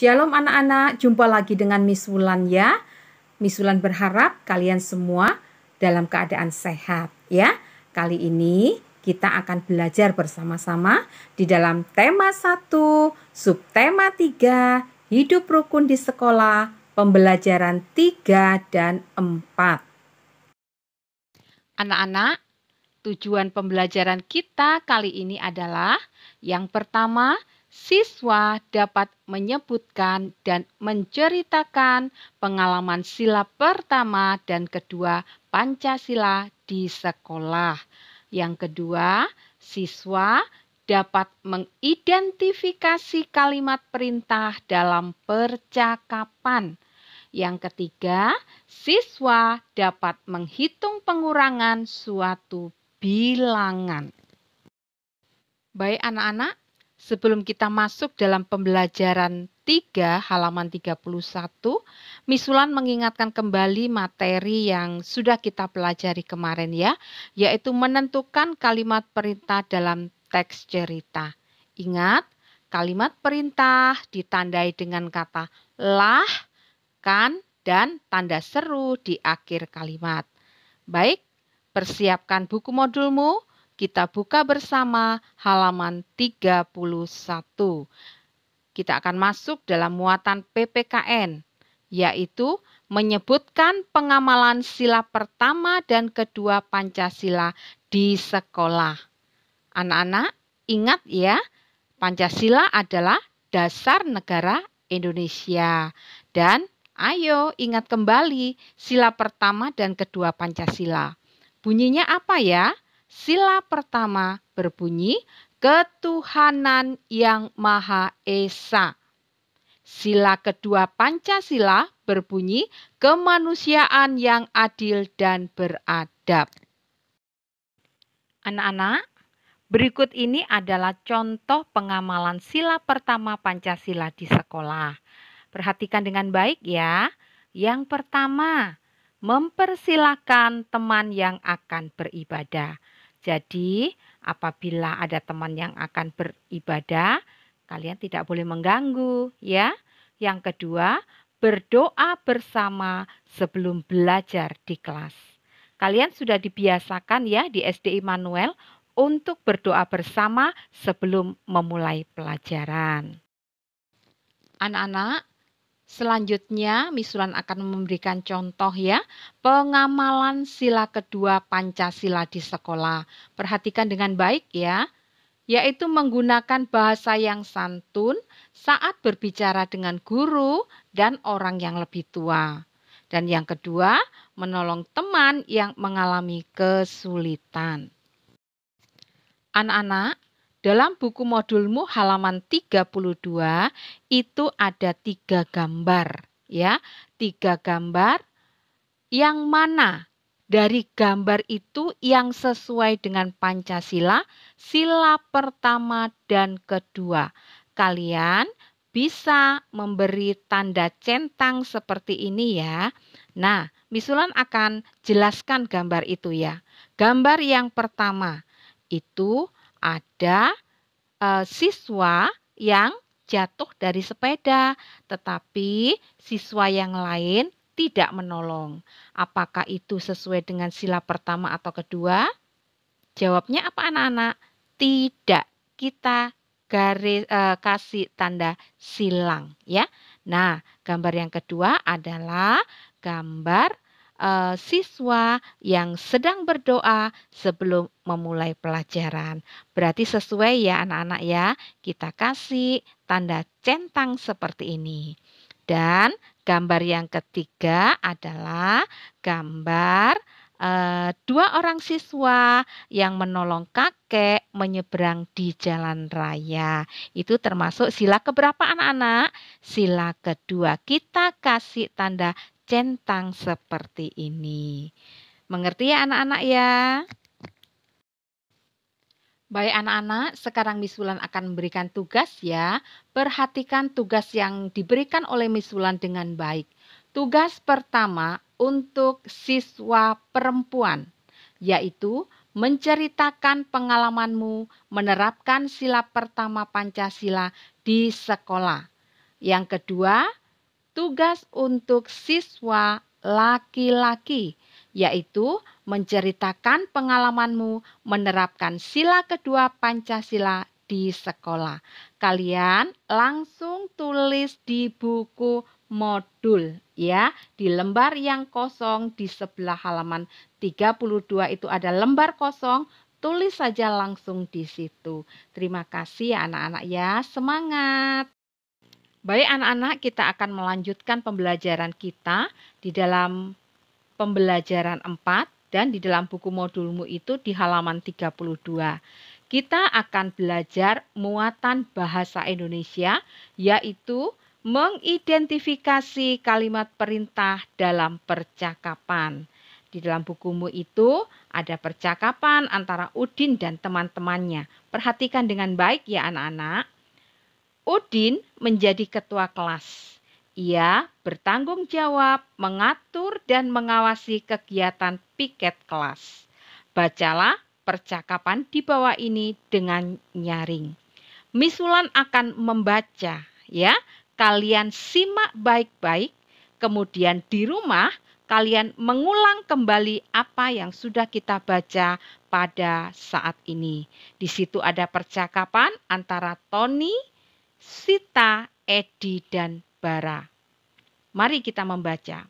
Shalom anak-anak, jumpa lagi dengan Miss Wulan ya. Miss Wulan berharap kalian semua dalam keadaan sehat ya. Kali ini kita akan belajar bersama-sama di dalam tema 1, subtema 3, hidup rukun di sekolah, pembelajaran 3 dan 4. Anak-anak, tujuan pembelajaran kita kali ini adalah yang pertama, siswa dapat menyebutkan dan menceritakan pengalaman sila pertama dan kedua Pancasila di sekolah. Yang kedua, siswa dapat mengidentifikasi kalimat perintah dalam percakapan. Yang ketiga, siswa dapat menghitung pengurangan suatu bilangan. Baik anak-anak, Sebelum kita masuk dalam pembelajaran 3 halaman 31, Misulan mengingatkan kembali materi yang sudah kita pelajari kemarin ya, yaitu menentukan kalimat perintah dalam teks cerita. Ingat, kalimat perintah ditandai dengan kata lah, kan, dan tanda seru di akhir kalimat. Baik, persiapkan buku modulmu kita buka bersama halaman 31. Kita akan masuk dalam muatan PPKN, yaitu menyebutkan pengamalan sila pertama dan kedua Pancasila di sekolah. Anak-anak, ingat ya, Pancasila adalah dasar negara Indonesia. Dan ayo ingat kembali sila pertama dan kedua Pancasila. Bunyinya apa ya? Sila pertama berbunyi ketuhanan yang Maha Esa. Sila kedua Pancasila berbunyi kemanusiaan yang adil dan beradab. Anak-anak, berikut ini adalah contoh pengamalan sila pertama Pancasila di sekolah. Perhatikan dengan baik ya. Yang pertama, mempersilahkan teman yang akan beribadah. Jadi, apabila ada teman yang akan beribadah, kalian tidak boleh mengganggu, ya. Yang kedua, berdoa bersama sebelum belajar di kelas. Kalian sudah dibiasakan ya di SD Immanuel untuk berdoa bersama sebelum memulai pelajaran. Anak-anak, Selanjutnya, Misulan akan memberikan contoh ya, pengamalan sila kedua Pancasila di sekolah. Perhatikan dengan baik ya, yaitu menggunakan bahasa yang santun saat berbicara dengan guru dan orang yang lebih tua. Dan yang kedua, menolong teman yang mengalami kesulitan. Anak-anak, dalam buku modulmu halaman 32 itu ada tiga gambar ya, tiga gambar yang mana dari gambar itu yang sesuai dengan Pancasila, sila pertama dan kedua. Kalian bisa memberi tanda centang seperti ini ya. Nah, Misulan akan jelaskan gambar itu ya. Gambar yang pertama itu ada e, siswa yang jatuh dari sepeda, tetapi siswa yang lain tidak menolong. Apakah itu sesuai dengan sila pertama atau kedua? Jawabnya apa anak-anak? Tidak. Kita garis e, eh, kasih tanda silang ya. Nah, gambar yang kedua adalah gambar Eh, siswa yang sedang berdoa sebelum memulai pelajaran. Berarti sesuai ya anak-anak ya, kita kasih tanda centang seperti ini. Dan gambar yang ketiga adalah gambar e, dua orang siswa yang menolong kakek menyeberang di jalan raya. Itu termasuk sila keberapa anak-anak? Sila kedua. Kita kasih tanda centang seperti ini. Mengerti ya anak-anak ya? Baik anak-anak, sekarang Miss Wulan akan memberikan tugas ya. Perhatikan tugas yang diberikan oleh Miss Wulan dengan baik. Tugas pertama untuk siswa perempuan, yaitu menceritakan pengalamanmu menerapkan sila pertama Pancasila di sekolah. Yang kedua, tugas untuk siswa laki-laki, yaitu menceritakan pengalamanmu menerapkan sila kedua Pancasila di sekolah. Kalian langsung tulis di buku modul ya, di lembar yang kosong di sebelah halaman 32 itu ada lembar kosong, tulis saja langsung di situ. Terima kasih anak anak-anak ya, semangat. Baik anak-anak, kita akan melanjutkan pembelajaran kita di dalam pembelajaran 4 dan di dalam buku modulmu itu di halaman 32. Kita akan belajar muatan bahasa Indonesia yaitu mengidentifikasi kalimat perintah dalam percakapan. Di dalam bukumu itu ada percakapan antara Udin dan teman-temannya. Perhatikan dengan baik ya anak-anak. Udin menjadi ketua kelas. Ia bertanggung jawab mengatur dan mengawasi kegiatan piket kelas. Bacalah percakapan di bawah ini dengan nyaring. Misulan akan membaca ya. Kalian simak baik-baik, kemudian di rumah kalian mengulang kembali apa yang sudah kita baca pada saat ini. Di situ ada percakapan antara Tony Sita, Edi, dan Bara. Mari kita membaca.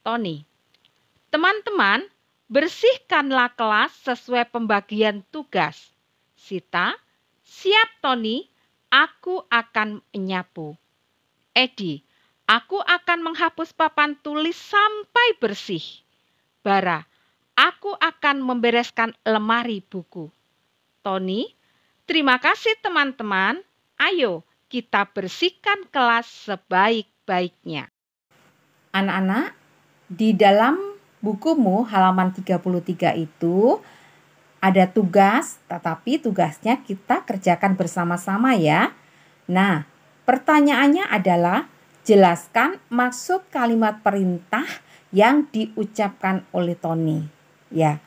Tony, teman-teman, bersihkanlah kelas sesuai pembagian tugas. Sita, siap Tony, aku akan menyapu. Edi, aku akan menghapus papan tulis sampai bersih. Bara, aku akan membereskan lemari buku. Tony, terima kasih teman-teman. Ayo, kita bersihkan kelas sebaik-baiknya. Anak-anak, di dalam bukumu halaman 33 itu ada tugas, tetapi tugasnya kita kerjakan bersama-sama ya. Nah, pertanyaannya adalah jelaskan maksud kalimat perintah yang diucapkan oleh Tony. Ya.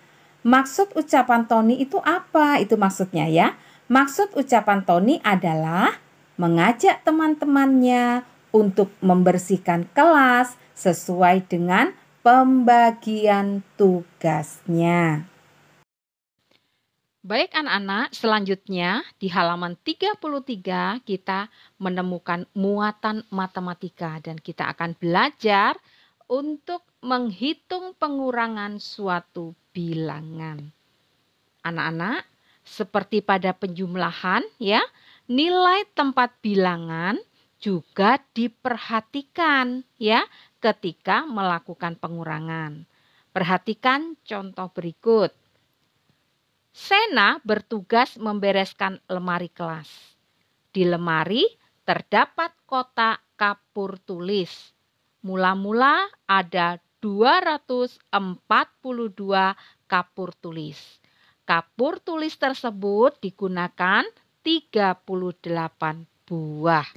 Maksud ucapan Tony itu apa? Itu maksudnya ya. Maksud ucapan Tony adalah mengajak teman-temannya untuk membersihkan kelas sesuai dengan pembagian tugasnya. Baik anak-anak, selanjutnya di halaman 33 kita menemukan muatan matematika dan kita akan belajar untuk menghitung pengurangan suatu bilangan. Anak-anak, seperti pada penjumlahan ya, nilai tempat bilangan juga diperhatikan ya ketika melakukan pengurangan. Perhatikan contoh berikut. Sena bertugas membereskan lemari kelas. Di lemari terdapat kotak kapur tulis. Mula-mula ada 242 kapur tulis. Kapur tulis tersebut digunakan 38 buah.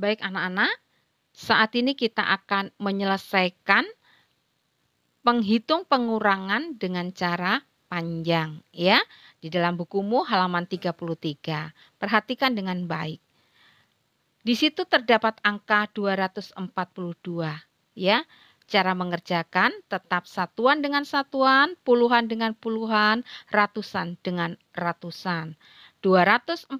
Baik anak-anak, saat ini kita akan menyelesaikan penghitung pengurangan dengan cara panjang ya. Di dalam bukumu halaman 33. Perhatikan dengan baik. Di situ terdapat angka 242 ya. Cara mengerjakan tetap satuan dengan satuan, puluhan dengan puluhan, ratusan dengan ratusan. 242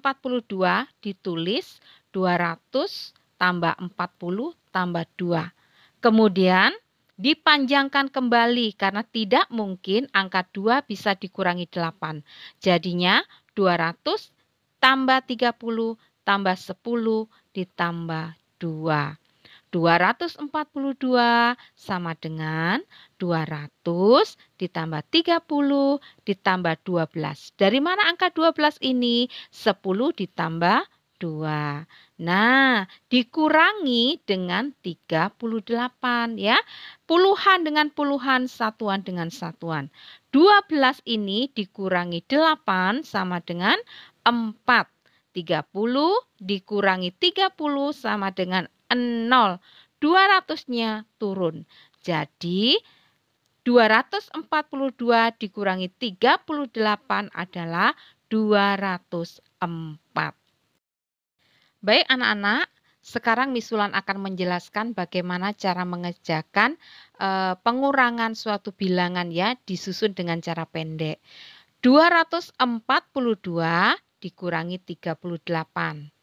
ditulis 200 tambah 40 tambah 2. Kemudian dipanjangkan kembali karena tidak mungkin angka 2 bisa dikurangi 8. Jadinya 200 tambah 30 tambah 10 ditambah 2. 242 sama dengan 200 ditambah 30 ditambah 12. Dari mana angka 12 ini? 10 ditambah 2. Nah, dikurangi dengan 38 ya. Puluhan dengan puluhan, satuan dengan satuan. 12 ini dikurangi 8 sama dengan 4. 30 dikurangi 30 sama dengan 0. 200-nya turun. Jadi 242 dikurangi 38 adalah 204. Baik anak-anak, sekarang Misulan akan menjelaskan bagaimana cara mengerjakan e, pengurangan suatu bilangan ya disusun dengan cara pendek. 242 dikurangi 38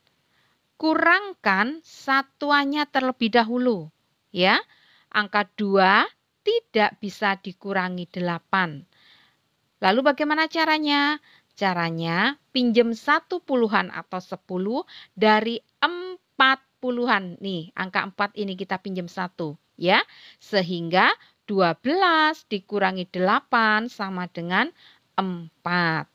kurangkan satuannya terlebih dahulu. Ya, angka 2 tidak bisa dikurangi 8. Lalu bagaimana caranya? Caranya pinjam satu puluhan atau 10 dari 4 puluhan. Nih, angka 4 ini kita pinjam satu, ya. Sehingga 12 dikurangi 8 sama dengan 4.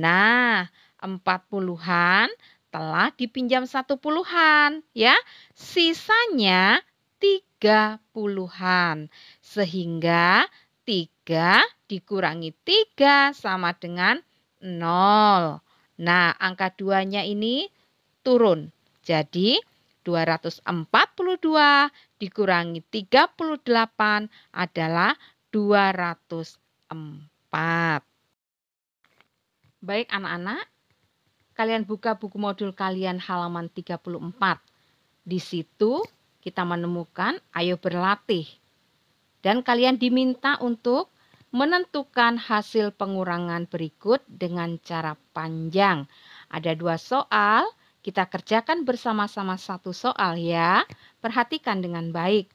Nah, 40-an telah dipinjam satu puluhan, ya. Sisanya tiga puluhan. Sehingga tiga dikurangi tiga sama dengan nol. Nah, angka duanya ini turun. Jadi, 242 dikurangi 38 adalah 204. Baik anak-anak, kalian buka buku modul kalian halaman 34. Di situ kita menemukan ayo berlatih. Dan kalian diminta untuk menentukan hasil pengurangan berikut dengan cara panjang. Ada dua soal, kita kerjakan bersama-sama satu soal ya. Perhatikan dengan baik.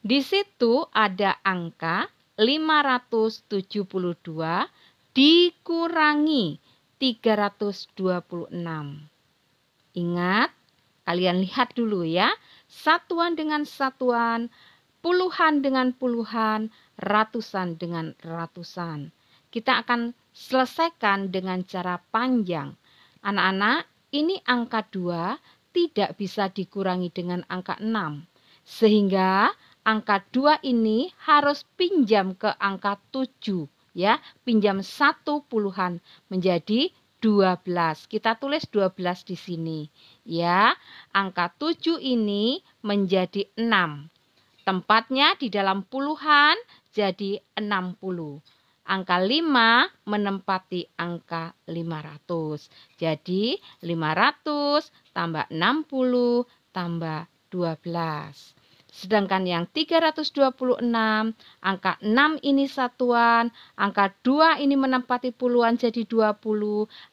Di situ ada angka 572 dikurangi 326. Ingat, kalian lihat dulu ya. Satuan dengan satuan, puluhan dengan puluhan, ratusan dengan ratusan. Kita akan selesaikan dengan cara panjang. Anak-anak, ini angka 2 tidak bisa dikurangi dengan angka 6. Sehingga angka 2 ini harus pinjam ke angka 7 ya pinjam satu puluhan menjadi 12. Kita tulis 12 di sini ya. Angka 7 ini menjadi 6. Tempatnya di dalam puluhan jadi 60. Angka 5 menempati angka 500. Jadi 500 tambah 60 tambah 12. Sedangkan yang 326, angka 6 ini satuan, angka 2 ini menempati puluhan jadi 20,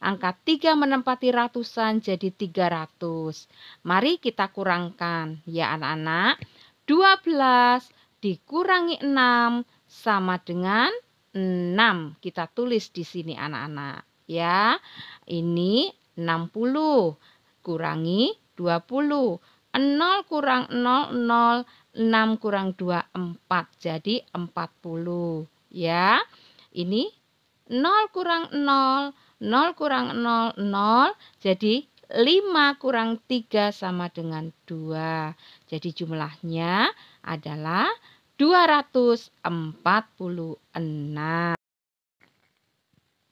angka 3 menempati ratusan jadi 300. Mari kita kurangkan ya anak-anak. 12 dikurangi 6 sama dengan 6. Kita tulis di sini anak-anak ya. Ini 60 kurangi 20 0 kurang 0, 0, 6 kurang 2, 4. Jadi 40 ya. Ini 0 kurang 0, 0 kurang 0, 0. Jadi 5 kurang 3 sama dengan 2. Jadi jumlahnya adalah 246.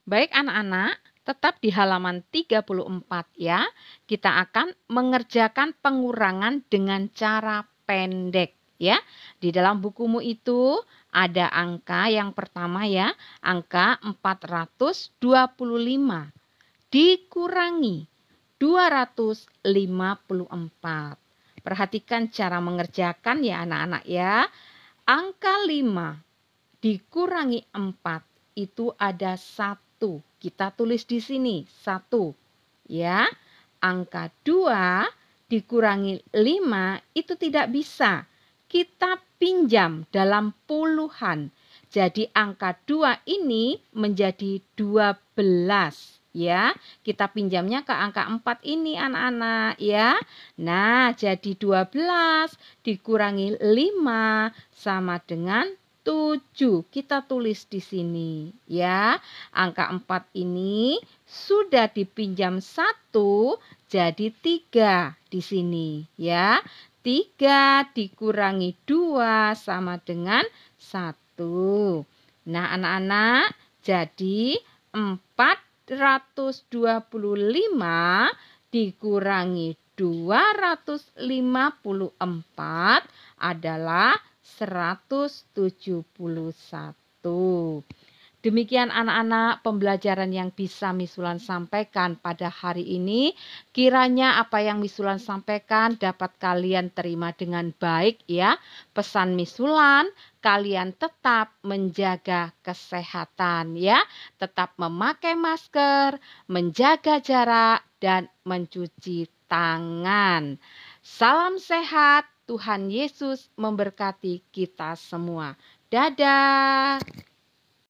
Baik anak-anak, tetap di halaman 34 ya. Kita akan mengerjakan pengurangan dengan cara pendek ya. Di dalam bukumu itu ada angka yang pertama ya, angka 425 dikurangi 254. Perhatikan cara mengerjakan ya anak-anak ya. Angka 5 dikurangi 4 itu ada 1 satu. Kita tulis di sini satu, ya. Angka dua dikurangi lima itu tidak bisa. Kita pinjam dalam puluhan. Jadi angka dua ini menjadi dua belas ya. Kita pinjamnya ke angka empat ini anak-anak ya. Nah, jadi dua belas dikurangi lima sama dengan 7. Kita tulis di sini ya. Angka 4 ini sudah dipinjam 1 jadi 3 di sini ya. 3 dikurangi 2 sama dengan 1. Nah anak-anak jadi 425 dikurangi 254 adalah 171. Demikian anak-anak pembelajaran yang bisa Misulan sampaikan pada hari ini. Kiranya apa yang Misulan sampaikan dapat kalian terima dengan baik ya. Pesan Misulan, kalian tetap menjaga kesehatan ya. Tetap memakai masker, menjaga jarak, dan mencuci tangan. Salam sehat, Tuhan Yesus memberkati kita semua. Dadah.